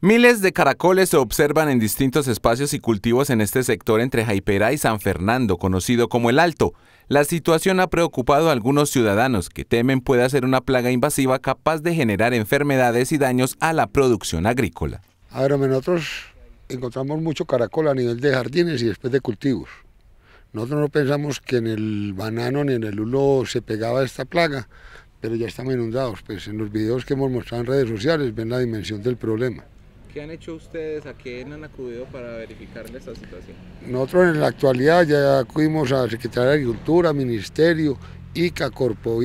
Miles de caracoles se observan en distintos espacios y cultivos en este sector entre Jaiperá y San Fernando, conocido como el Alto. La situación ha preocupado a algunos ciudadanos que temen pueda ser una plaga invasiva capaz de generar enfermedades y daños a la producción agrícola. A ver, nosotros encontramos mucho caracol a nivel de jardines y después de cultivos. Nosotros no pensamos que en el banano ni en el hulo se pegaba esta plaga, pero ya estamos inundados. Pues en los videos que hemos mostrado en redes sociales ven la dimensión del problema. ¿Qué han hecho ustedes? ¿A quién han acudido para verificar esta situación? Nosotros en la actualidad ya acudimos a Secretaría de Agricultura, Ministerio, ICA, Corpo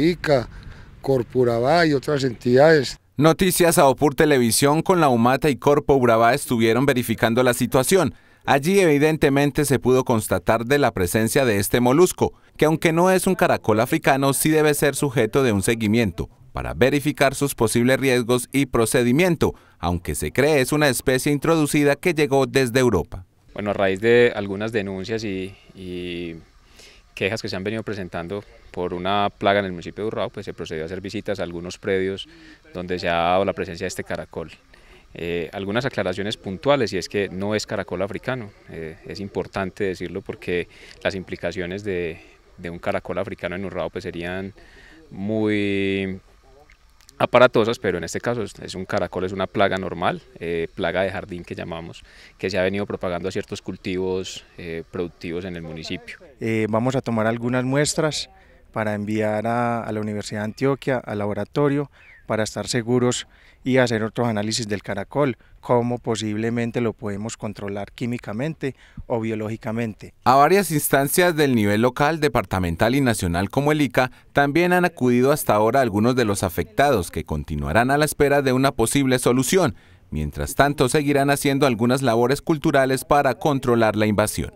Corpo Urabá y otras entidades. Noticias a Opur Televisión con la UMATA y Corpo Urabá estuvieron verificando la situación. Allí evidentemente se pudo constatar de la presencia de este molusco, que aunque no es un caracol africano, sí debe ser sujeto de un seguimiento para verificar sus posibles riesgos y procedimiento, aunque se cree es una especie introducida que llegó desde Europa. Bueno, a raíz de algunas denuncias y, quejas que se han venido presentando por una plaga en el municipio de Urrao, pues se procedió a hacer visitas a algunos predios donde se ha dado la presencia de este caracol. Eh, algunas aclaraciones puntuales y es que no es caracol africano, eh, es importante decirlo porque las implicaciones de, un caracol africano en Urrao pues serían muy aparatosas, pero en este caso es un caracol, es una plaga normal, eh, plaga de jardín que llamamos, que se ha venido propagando a ciertos cultivos eh, productivos en el municipio. Eh, vamos a tomar algunas muestras para enviar a, la Universidad de Antioquia al laboratorio para estar seguros y hacer otros análisis del caracol, cómo posiblemente lo podemos controlar químicamente o biológicamente. A varias instancias del nivel local, departamental y nacional como el ICA, también han acudido hasta ahora algunos de los afectados que continuarán a la espera de una posible solución. Mientras tanto, seguirán haciendo algunas labores culturales para controlar la invasión.